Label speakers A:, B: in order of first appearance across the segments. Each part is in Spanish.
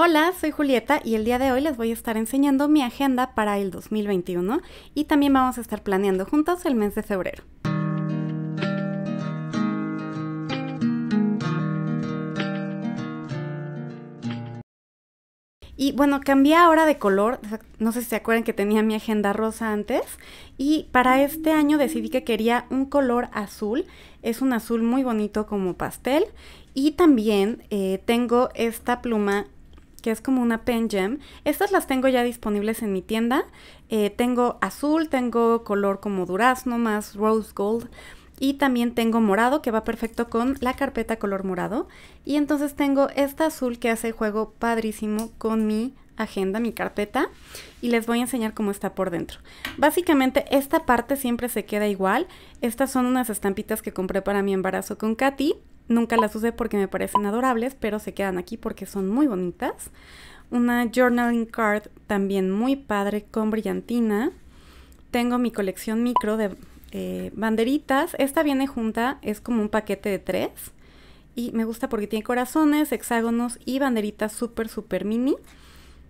A: Hola, soy Julieta y el día de hoy les voy a estar enseñando mi agenda para el 2021 y también vamos a estar planeando juntos el mes de febrero. Y bueno, cambié ahora de color, no sé si se acuerdan que tenía mi agenda rosa antes, y para este año decidí que quería un color azul, es un azul muy bonito como pastel, y también eh, tengo esta pluma que es como una pen gem. Estas las tengo ya disponibles en mi tienda. Eh, tengo azul, tengo color como durazno más rose gold. Y también tengo morado que va perfecto con la carpeta color morado. Y entonces tengo esta azul que hace juego padrísimo con mi agenda, mi carpeta, y les voy a enseñar cómo está por dentro. Básicamente esta parte siempre se queda igual. Estas son unas estampitas que compré para mi embarazo con Katy. Nunca las usé porque me parecen adorables, pero se quedan aquí porque son muy bonitas. Una journaling card también muy padre con brillantina. Tengo mi colección micro de eh, banderitas. Esta viene junta, es como un paquete de tres. Y me gusta porque tiene corazones, hexágonos y banderitas súper, súper mini.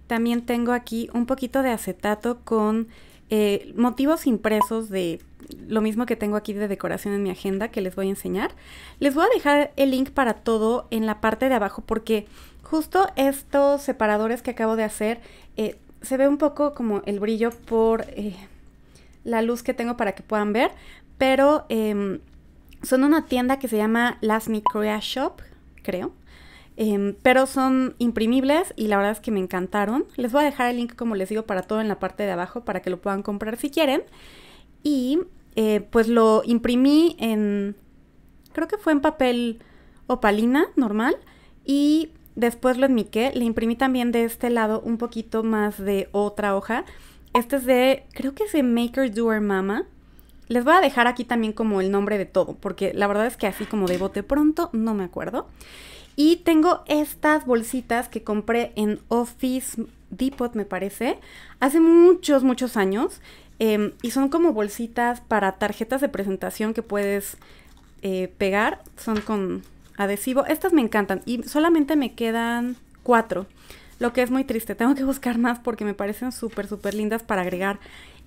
A: También tengo aquí un poquito de acetato con eh, motivos impresos de lo mismo que tengo aquí de decoración en mi agenda que les voy a enseñar. Les voy a dejar el link para todo en la parte de abajo porque justo estos separadores que acabo de hacer eh, se ve un poco como el brillo por eh, la luz que tengo para que puedan ver, pero em, son una tienda que se llama Las Crea Shop, creo. Em, pero son imprimibles y la verdad es que me encantaron. Les voy a dejar el link, como les digo, para todo en la parte de abajo para que lo puedan comprar si quieren. Y eh, pues lo imprimí en, creo que fue en papel opalina normal y después lo enmiqué, le imprimí también de este lado un poquito más de otra hoja. Este es de, creo que es de Maker Doer Mama. Les voy a dejar aquí también como el nombre de todo, porque la verdad es que así como de bote pronto no me acuerdo. Y tengo estas bolsitas que compré en Office Depot, me parece, hace muchos, muchos años. Em, y son como bolsitas para tarjetas de presentación que puedes eh, pegar. Son con adhesivo. Estas me encantan y solamente me quedan cuatro. Lo que es muy triste. Tengo que buscar más porque me parecen súper, súper lindas para agregar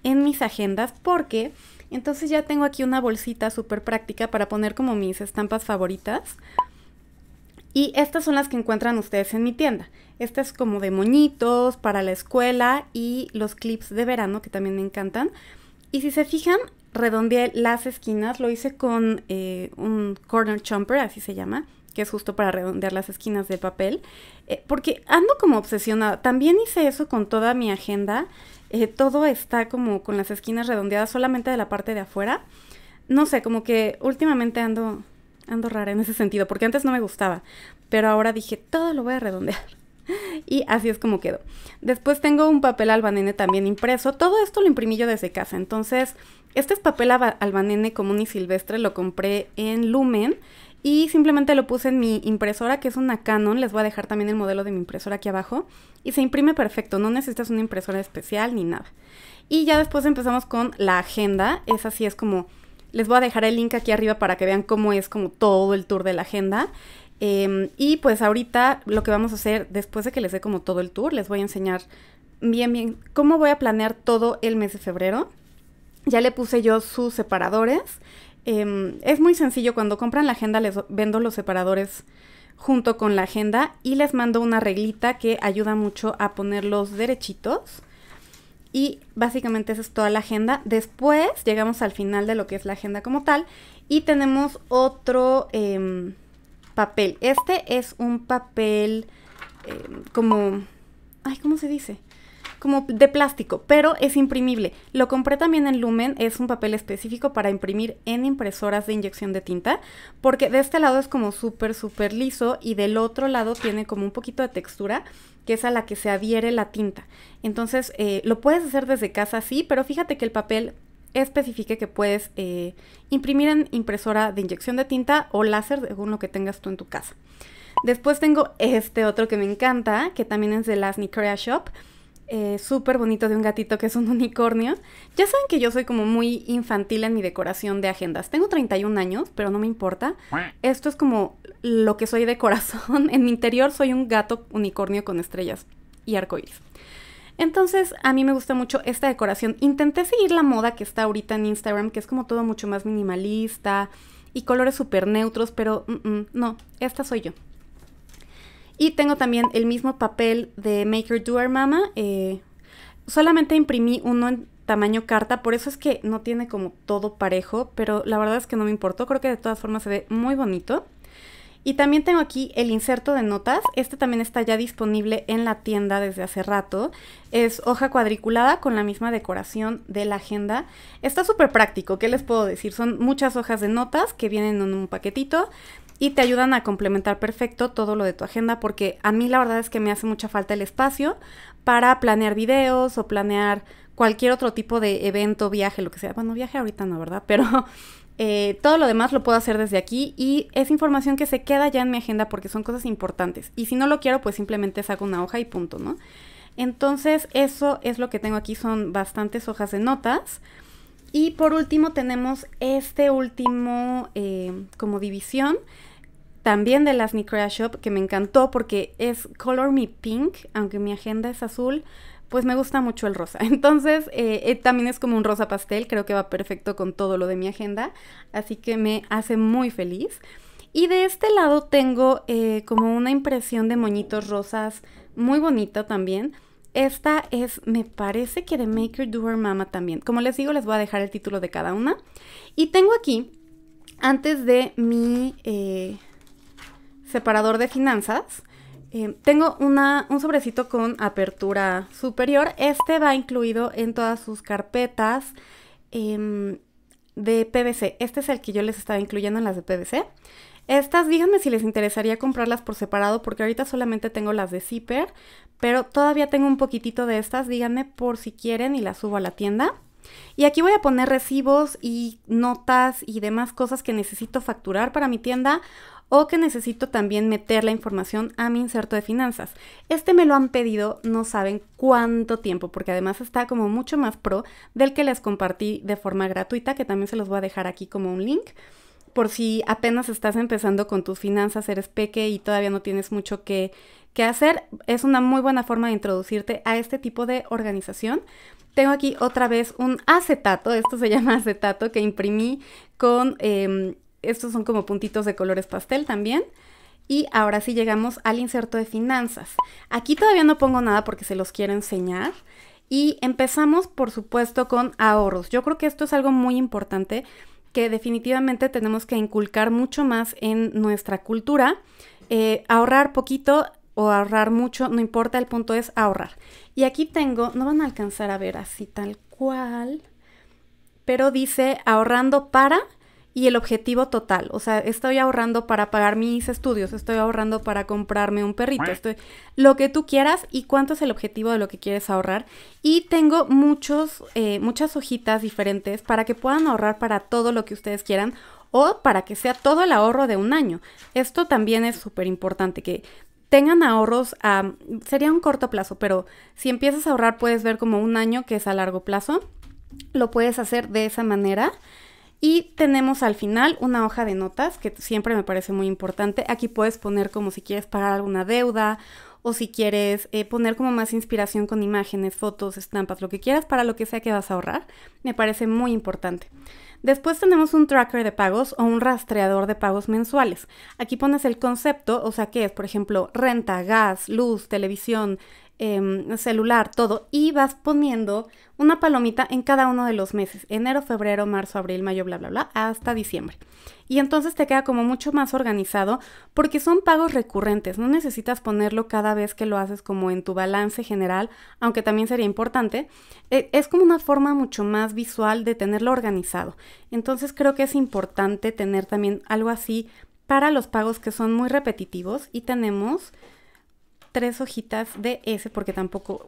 A: en mis agendas. Porque entonces ya tengo aquí una bolsita súper práctica para poner como mis estampas favoritas. Y estas son las que encuentran ustedes en mi tienda. estas es como de moñitos, para la escuela y los clips de verano que también me encantan. Y si se fijan, redondeé las esquinas, lo hice con eh, un corner chomper, así se llama, que es justo para redondear las esquinas de papel, eh, porque ando como obsesionada. También hice eso con toda mi agenda. Eh, todo está como con las esquinas redondeadas solamente de la parte de afuera. No sé, como que últimamente ando ando rara en ese sentido, porque antes no me gustaba, pero ahora dije, todo lo voy a redondear. Y así es como quedó. Después tengo un papel albanene también impreso. Todo esto lo imprimí yo desde casa. Entonces, este es papel albanene común y silvestre. Lo compré en Lumen y simplemente lo puse en mi impresora, que es una Canon. Les voy a dejar también el modelo de mi impresora aquí abajo. Y se imprime perfecto. No necesitas una impresora especial ni nada. Y ya después empezamos con la agenda. es así es como les voy a dejar el link aquí arriba para que vean cómo es como todo el tour de la agenda. Em, y pues ahorita lo que vamos a hacer, después de que les dé como todo el tour, les voy a enseñar bien, bien cómo voy a planear todo el mes de febrero. Ya le puse yo sus separadores. Em, es muy sencillo, cuando compran la agenda les vendo los separadores junto con la agenda y les mando una reglita que ayuda mucho a ponerlos derechitos y básicamente esa es toda la agenda. Después llegamos al final de lo que es la agenda como tal y tenemos otro em, papel. Este es un papel em, como... Ay, ¿cómo se dice? como de plástico, pero es imprimible. Lo compré también en Lumen, es un papel específico para imprimir en impresoras de inyección de tinta, porque de este lado es como súper, súper liso y del otro lado tiene como un poquito de textura que es a la que se adhiere la tinta. Entonces, eh, lo puedes hacer desde casa, sí, pero fíjate que el papel especifique que puedes eh, imprimir en impresora de inyección de tinta o láser, según lo que tengas tú en tu casa. Después tengo este otro que me encanta, que también es de las crea Shop. Eh, súper bonito de un gatito que es un unicornio. Ya saben que yo soy como muy infantil en mi decoración de agendas. Tengo 31 años, pero no me importa. Esto es como lo que soy de corazón. En mi interior soy un gato unicornio con estrellas y arcoíris. Entonces, a mí me gusta mucho esta decoración. Intenté seguir la moda que está ahorita en Instagram, que es como todo mucho más minimalista y colores súper neutros, pero mm, mm, no, esta soy yo. Y tengo también el mismo papel de Maker Doer Mama. Eh, solamente imprimí uno en tamaño carta, por eso es que no tiene como todo parejo, pero la verdad es que no me importó, creo que de todas formas se ve muy bonito. Y también tengo aquí el inserto de notas. Este también está ya disponible en la tienda desde hace rato. Es hoja cuadriculada con la misma decoración de la agenda. Está súper práctico, ¿qué les puedo decir? Son muchas hojas de notas que vienen en un paquetito y te ayudan a complementar perfecto todo lo de tu agenda porque a mí la verdad es que me hace mucha falta el espacio para planear videos o planear cualquier otro tipo de evento, viaje, lo que sea. Bueno, viaje ahorita no, ¿verdad? Pero eh, todo lo demás lo puedo hacer desde aquí y es información que se queda ya en mi agenda porque son cosas importantes. Y si no lo quiero, pues simplemente saco una hoja y punto, ¿no? Entonces, eso es lo que tengo aquí, son bastantes hojas de notas. Y por último tenemos este último eh, como división también de las Nicrea Shop, que me encantó porque es Color Me Pink, aunque mi agenda es azul, pues me gusta mucho el rosa. Entonces, eh, eh, también es como un rosa pastel, creo que va perfecto con todo lo de mi agenda, así que me hace muy feliz. Y de este lado tengo eh, como una impresión de moñitos rosas muy bonita también. Esta es, me parece que de Maker Her Mama también. Como les digo, les voy a dejar el título de cada una. Y tengo aquí, antes de mi separador de finanzas. Eh, tengo un sobrecito con apertura superior. Este va incluido en todas sus carpetas em, de PVC. Este es el que yo les estaba incluyendo en las de PVC. Estas, díganme si les interesaría comprarlas por separado, porque ahorita solamente tengo las de zipper, pero todavía tengo un poquitito de estas, díganme por si quieren y las subo a la tienda. Y aquí voy a poner recibos y notas y demás cosas que necesito facturar para mi tienda o que necesito también meter la información a mi inserto de finanzas. Este me lo han pedido, no saben cuánto tiempo, porque además está como mucho más pro del que les compartí de forma gratuita, que también se los voy a dejar aquí como un link por si apenas estás empezando con tus finanzas, eres peque y todavía no tienes mucho que, que, hacer, es una muy buena forma de introducirte a este tipo de organización. Tengo aquí otra vez un acetato, esto se llama acetato, que imprimí con em, estos son como puntitos de colores pastel también. Y ahora sí llegamos al inserto de finanzas. Aquí todavía no pongo nada porque se los quiero enseñar. Y empezamos, por supuesto, con ahorros. Yo creo que esto es algo muy importante que definitivamente tenemos que inculcar mucho más en nuestra cultura. Eh, ahorrar poquito o ahorrar mucho, no importa, el punto es ahorrar. Y aquí tengo, no van a alcanzar a ver así tal cual, pero dice ahorrando para y el objetivo total. O sea, estoy ahorrando para pagar mis estudios, estoy ahorrando para comprarme un perrito, estoy lo que tú quieras y cuánto es el objetivo de lo que quieres ahorrar. Y tengo muchos, eh, muchas hojitas diferentes para que puedan ahorrar para todo lo que ustedes quieran o para que sea todo el ahorro de un año. Esto también es súper importante, que tengan ahorros a, sería un corto plazo, pero si empiezas a ahorrar puedes ver como un año que es a largo plazo. Lo puedes hacer de esa manera. Y tenemos al final una hoja de notas que siempre me parece muy importante. Aquí puedes poner como si quieres pagar alguna deuda o si quieres eh, poner como más inspiración con imágenes, fotos, estampas, lo que quieras para lo que sea que vas a ahorrar. Me parece muy importante. Después tenemos un tracker de pagos o un rastreador de pagos mensuales. Aquí pones el concepto, o sea, qué es, por ejemplo, renta, gas, luz, televisión, Em, celular, todo, y vas poniendo una palomita en cada uno de los meses, enero, febrero, marzo, abril, mayo, bla, bla, bla, hasta diciembre. Y entonces te queda como mucho más organizado porque son pagos recurrentes, no necesitas ponerlo cada vez que lo haces como en tu balance general, aunque también sería importante. E, es como una forma mucho más visual de tenerlo organizado. Entonces creo que es importante tener también algo así para los pagos que son muy repetitivos y tenemos tres hojitas de ese porque tampoco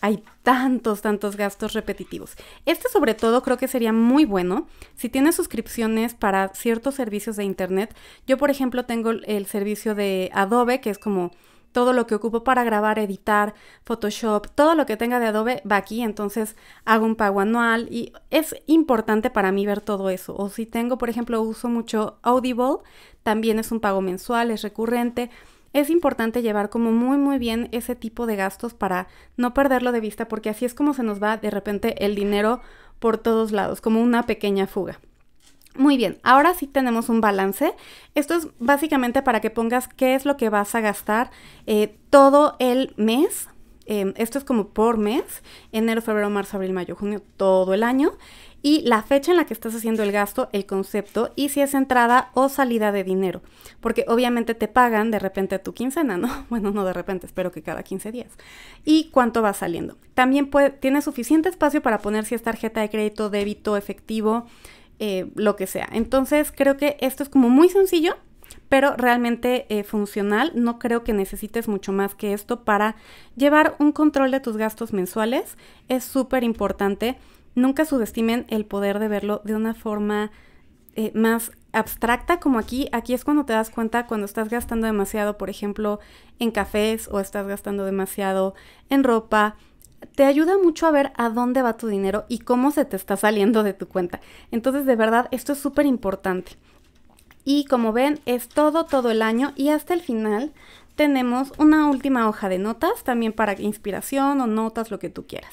A: hay tantos, tantos gastos repetitivos. Este sobre todo creo que sería muy bueno si tienes suscripciones para ciertos servicios de Internet. Yo, por ejemplo, tengo el servicio de Adobe, que es como todo lo que ocupo para grabar, editar, Photoshop, todo lo que tenga de Adobe va aquí, entonces hago un pago anual y es importante para mí ver todo eso. O si tengo, por ejemplo, uso mucho Audible, también es un pago mensual, es recurrente es importante llevar como muy muy bien ese tipo de gastos para no perderlo de vista porque así es como se nos va de repente el dinero por todos lados, como una pequeña fuga. Muy bien, ahora sí tenemos un balance. Esto es básicamente para que pongas qué es lo que vas a gastar eh, todo el mes. Eh, esto es como por mes, enero, febrero, marzo, abril, mayo, junio, todo el año y la fecha en la que estás haciendo el gasto, el concepto y si es entrada o salida de dinero, porque obviamente te pagan de repente tu quincena, ¿no? Bueno, no de repente, espero que cada 15 días. Y cuánto va saliendo. También tiene suficiente espacio para poner si es tarjeta de crédito, débito, efectivo, eh, lo que sea. Entonces creo que esto es como muy sencillo pero realmente eh, funcional. No creo que necesites mucho más que esto para llevar un control de tus gastos mensuales. Es súper importante Nunca subestimen el poder de verlo de una forma eh, más abstracta como aquí. Aquí es cuando te das cuenta cuando estás gastando demasiado, por ejemplo, en cafés o estás gastando demasiado en ropa. Te ayuda mucho a ver a dónde va tu dinero y cómo se te está saliendo de tu cuenta. Entonces, de verdad, esto es súper importante. Y como ven, es todo, todo el año y hasta el final tenemos una última hoja de notas, también para inspiración o notas, lo que tú quieras.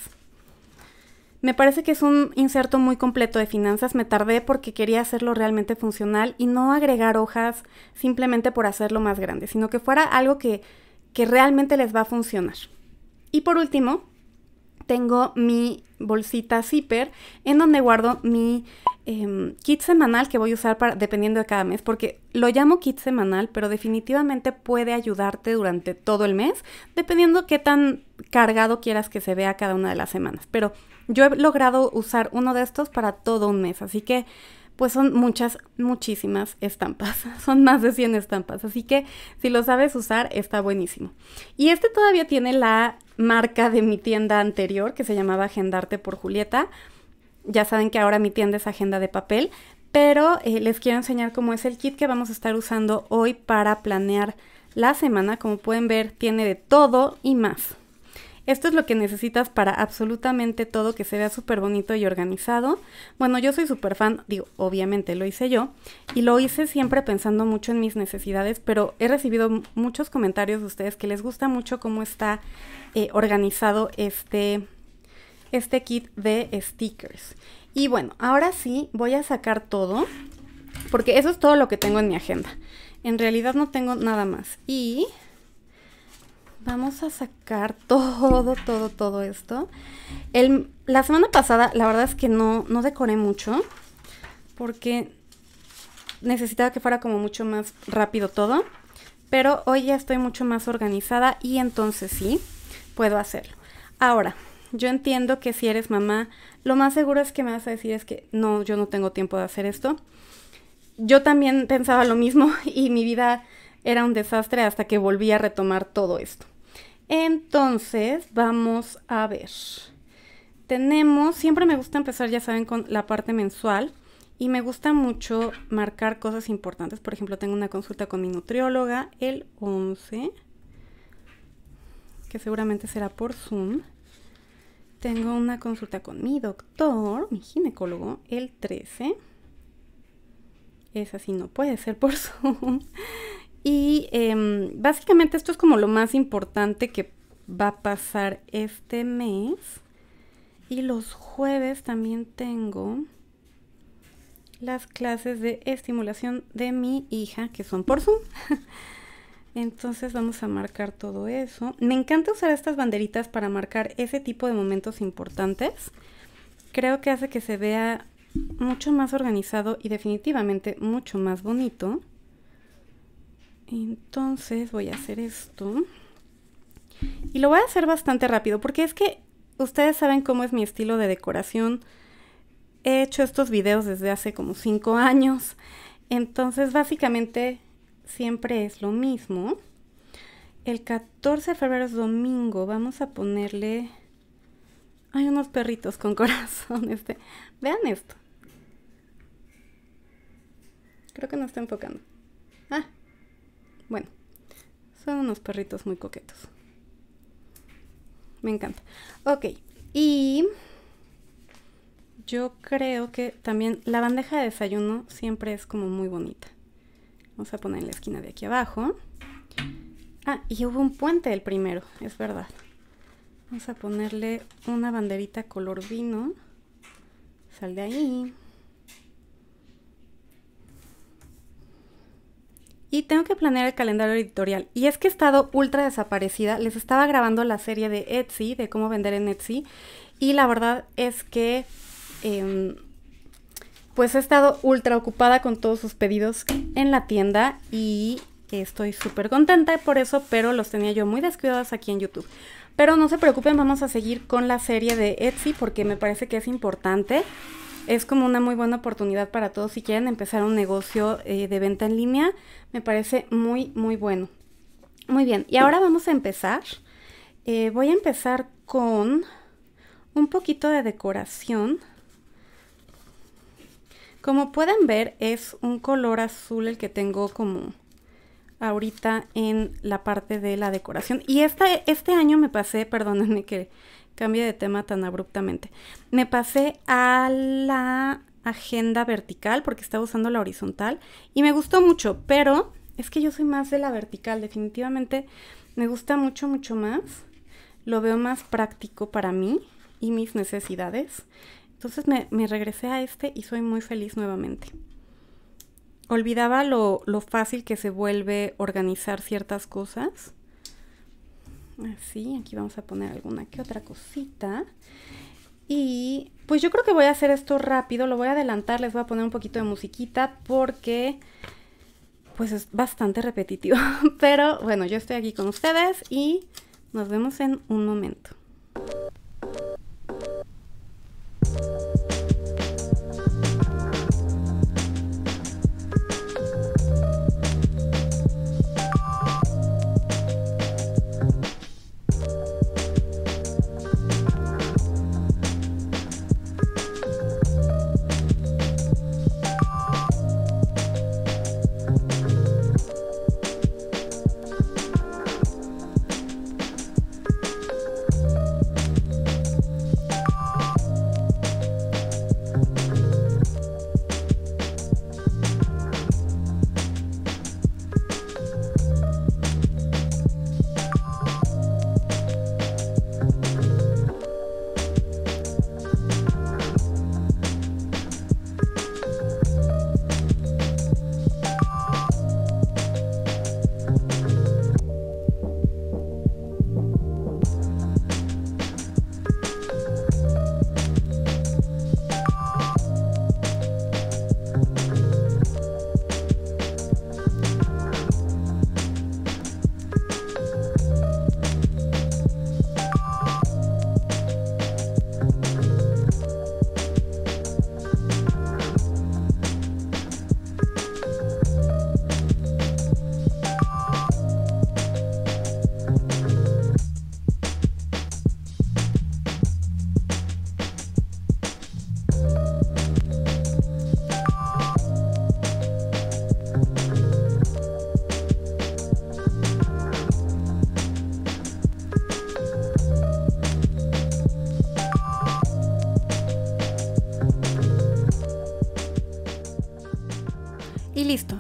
A: Me parece que es un inserto muy completo de finanzas. Me tardé porque quería hacerlo realmente funcional y no agregar hojas simplemente por hacerlo más grande, sino que fuera algo que, que realmente les va a funcionar. Y por último, tengo mi bolsita zipper en donde guardo mi em, kit semanal que voy a usar para, dependiendo de cada mes, porque lo llamo kit semanal, pero definitivamente puede ayudarte durante todo el mes, dependiendo qué tan cargado quieras que se vea cada una de las semanas. Pero yo he logrado usar uno de estos para todo un mes, así que pues son muchas, muchísimas estampas. Son más de 100 estampas. Así que si lo sabes usar, está buenísimo. Y este todavía tiene la marca de mi tienda anterior, que se llamaba Agendarte por Julieta. Ya saben que ahora mi tienda es agenda de papel, pero eh, les quiero enseñar cómo es el kit que vamos a estar usando hoy para planear la semana. Como pueden ver, tiene de todo y más. Esto es lo que necesitas para absolutamente todo que se vea súper bonito y organizado. Bueno, yo soy súper fan, digo, obviamente lo hice yo y lo hice siempre pensando mucho en mis necesidades, pero he recibido muchos comentarios de ustedes que les gusta mucho cómo está eh, organizado este, este kit de stickers. Y bueno, ahora sí voy a sacar todo, porque eso es todo lo que tengo en mi agenda. En realidad no tengo nada más. Y vamos a sacar todo, todo, todo esto. la semana pasada, la verdad es que no, no decoré mucho, porque necesitaba que fuera como mucho más rápido todo. Pero hoy ya estoy mucho más organizada y entonces sí, puedo hacerlo. Ahora, yo entiendo que si eres mamá, lo más seguro es que me vas a decir es que no, yo no tengo tiempo de hacer esto. Yo también pensaba lo mismo y mi vida era un desastre hasta que volví a retomar todo esto. Entonces, vamos a ver. Tenemos, siempre me gusta empezar, ya saben, con la parte mensual y me gusta mucho marcar cosas importantes. Por ejemplo, tengo una consulta con mi nutrióloga el 11, que seguramente será por Zoom. Tengo una consulta con mi doctor, mi ginecólogo, el 13. Esa sí no puede ser por Zoom. Y em, básicamente esto es como lo más importante que va a pasar este mes. Y los jueves también tengo las clases de estimulación de mi hija, que son por Zoom. Entonces vamos a marcar todo eso. Me encanta usar estas banderitas para marcar ese tipo de momentos importantes. Creo que hace que se vea mucho más organizado y definitivamente mucho más bonito. Entonces voy a hacer esto. Y lo voy a hacer bastante rápido porque es que ustedes saben cómo es mi estilo de decoración. He hecho estos videos desde hace como 5 años. Entonces básicamente siempre es lo mismo. El 14 de febrero es domingo. Vamos a ponerle... Hay unos perritos con corazones. Este. Vean esto. Creo que no está enfocando. Ah, son unos perritos muy coquetos. Me encanta. Ok, y yo creo que también la bandeja de desayuno siempre es como muy bonita. Vamos a poner en la esquina de aquí abajo. Ah, y hubo un puente el primero, es verdad. Vamos a ponerle una banderita color vino. Sal de ahí. Y tengo que planear el calendario editorial. Y es que he estado ultra desaparecida. Les estaba grabando la serie de Etsy, de cómo vender en Etsy. Y la verdad es que... Em, pues he estado ultra ocupada con todos sus pedidos en la tienda y estoy súper contenta por eso, pero los tenía yo muy descuidados aquí en YouTube. Pero no se preocupen, vamos a seguir con la serie de Etsy porque me parece que es importante es como una muy buena oportunidad para todos si quieren empezar un negocio eh, de venta en línea. Me parece muy, muy bueno. Muy bien, y ahora vamos a empezar. Eh, voy a empezar con un poquito de decoración. Como pueden ver, es un color azul el que tengo como ahorita en la parte de la decoración. Y este año me pasé, perdónenme que cambio de tema tan abruptamente. Me pasé a la agenda vertical porque estaba usando la horizontal y me gustó mucho, pero es que yo soy más de la vertical, definitivamente me gusta mucho, mucho más. Lo veo más práctico para mí y mis necesidades. Entonces me, regresé a este y soy muy feliz nuevamente. Olvidaba lo fácil que se vuelve organizar ciertas cosas Así, aquí vamos a poner alguna que otra cosita. Y pues yo creo que voy a hacer esto rápido, lo voy a adelantar, les voy a poner un poquito de musiquita porque pues es bastante repetitivo. Pero bueno, yo estoy aquí con ustedes y nos vemos en un momento.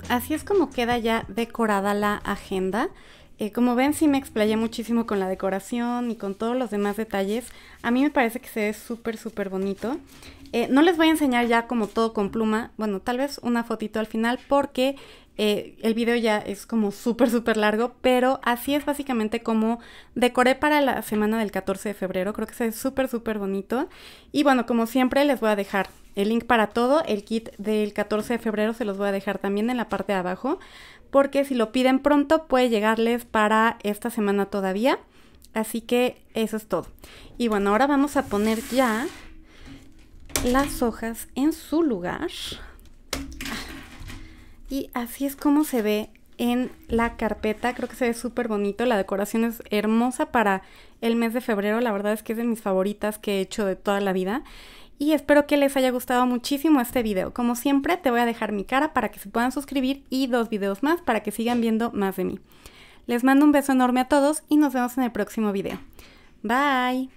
A: así es como queda ya decorada la agenda. Eh, como ven, sí me explayé muchísimo con la decoración y con todos los demás detalles. A mí me parece que se ve súper, súper bonito. Eh, no les voy a enseñar ya como todo con pluma. Bueno, tal vez una fotito al final porque eh, el video ya es como súper, súper largo. Pero así es básicamente como decoré para la semana del 14 de febrero. Creo que se ve súper, súper bonito. Y bueno, como siempre les voy a dejar el link para todo, el kit del 14 de febrero se los voy a dejar también en la parte de abajo, porque si lo piden pronto puede llegarles para esta semana todavía. Así que eso es todo. Y bueno, ahora vamos a poner ya las hojas en su lugar. Y así es como se ve en la carpeta. Creo que se ve súper bonito. La decoración es hermosa para el mes de febrero. La verdad es que es de mis favoritas que he hecho de toda la vida y espero que les haya gustado muchísimo este video. Como siempre, te voy a dejar mi cara para que se puedan suscribir y dos videos más para que sigan viendo más de mí. Les mando un beso enorme a todos y nos vemos en el próximo video. Bye.